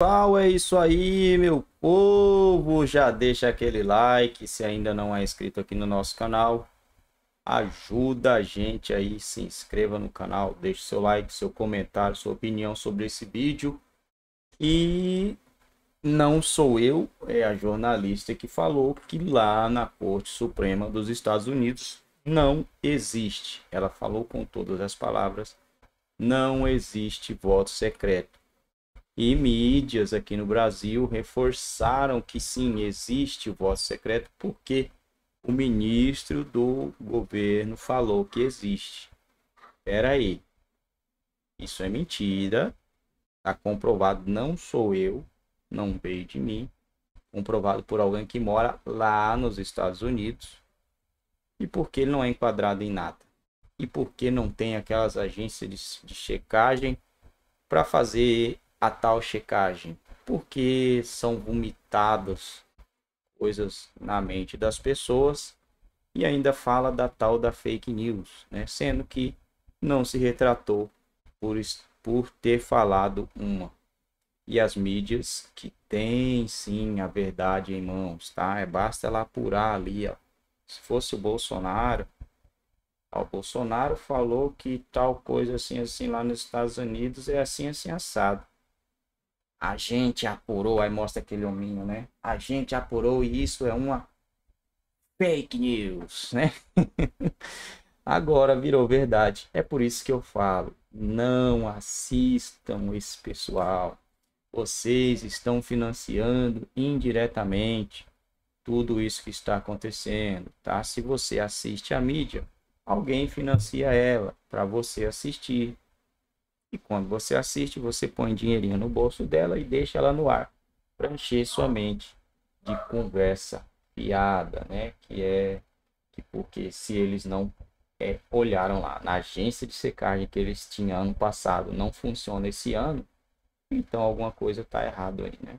Pessoal, é isso aí, meu povo. Já deixa aquele like. Se ainda não é inscrito aqui no nosso canal, ajuda a gente aí. Se inscreva no canal, deixe seu like, seu comentário, sua opinião sobre esse vídeo. E não sou eu, é a jornalista que falou que lá na Corte Suprema dos Estados Unidos não existe. Ela falou com todas as palavras: não existe voto secreto e mídias aqui no Brasil reforçaram que sim, existe o voto secreto, porque o ministro do governo falou que existe. Espera aí. Isso é mentira. Está comprovado, não sou eu, não veio de mim. Comprovado por alguém que mora lá nos Estados Unidos. E por que ele não é enquadrado em nada? E por que não tem aquelas agências de, de checagem para fazer a tal checagem? Porque são vomitadas coisas na mente das pessoas e ainda fala da tal da fake news, né? sendo que não se retratou por, por ter falado uma. E as mídias que têm sim a verdade em mãos, tá? É basta ela apurar ali, ó. Se fosse o Bolsonaro, o Bolsonaro falou que tal coisa assim, assim lá nos Estados Unidos é assim, assim assado. A gente apurou, aí mostra aquele hominho, né? A gente apurou e isso é uma fake news, né? Agora virou verdade. É por isso que eu falo, não assistam esse pessoal. Vocês estão financiando indiretamente tudo isso que está acontecendo, tá? Se você assiste a mídia, alguém financia ela para você assistir. E quando você assiste, você põe dinheirinho no bolso dela e deixa ela no ar para encher sua mente de conversa piada, né? Que é que porque se eles não é, olharam lá na agência de secagem que eles tinham ano passado, não funciona esse ano, então alguma coisa está errado aí, né?